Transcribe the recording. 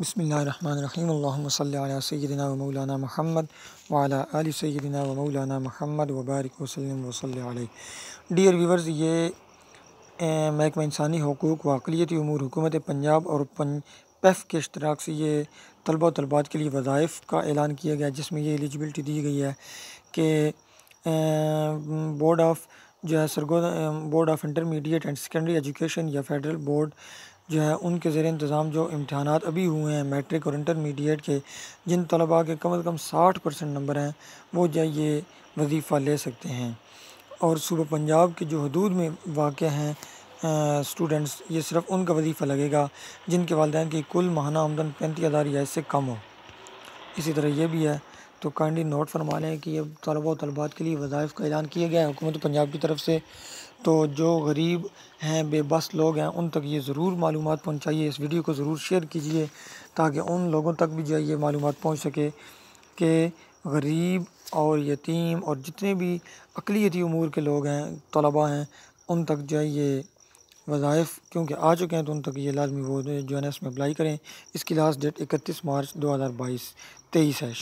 बसमीम सैदिन मौलाना महमद वाला अली सैदिना व मौलाना महमद वबारक वसलम वसल डियर व्यूवर्स ये महकमा इंसानी हकूक़ वाकलियती अमूर हुकूमत पंजाब और पन पेफ के अश्तराक से ये तलबा तलबात के लिए वज़ाइफ़ का ऐलान किया गया जिसमें ये एलिजिबिलिटी दी गई है कि बोर्ड eh, ऑफ़ जो है सरगो board of intermediate and secondary education या फेडरल बोर्ड जो है उनके ज़र इंतज़ाम जो इम्तहान अभी हुए हैं मेट्रिक और इंटरमीडिएट के जिन तलबा के कम अज़ कम साठ परसेंट नंबर हैं वो जो ये वजीफ़ा ले सकते हैं और सूबा पंजाब के जो हदूद में वाक़ हैं स्टूडेंट्स ये सिर्फ उनका वजीफ़ा लगेगा जिनके वालदे की कुल माहाना आमदन पैंतीस हज़ार या इससे कम हो इसी तरह यह भी है तो काइंडली नोट फरमा लें कि अब तलबा और तलबात के लिए वज़ाइफ का ऐलान किया गया है हुकूमत पंजाब की तरफ से तो जो गरीब हैं बेबस लोग हैं उन तक ये ज़रूर मालूम पहुँचाइए इस वीडियो को ज़रूर शेयर कीजिए ताकि उन लोगों तक भी जो है ये मालूम पहुँच सके कि गरीब और यतीम और जितने भी अकलीती उमूर के लोग हैं तलबा हैं उन तक जो है ये वज़ाइफ क्योंकि आ चुके हैं तो उन तक ये लाजमी वो जो है ना इसमें अप्लाई करें इसकी लास्ट डेट इकतीस मार्च दो हज़ार बाईस तेईस है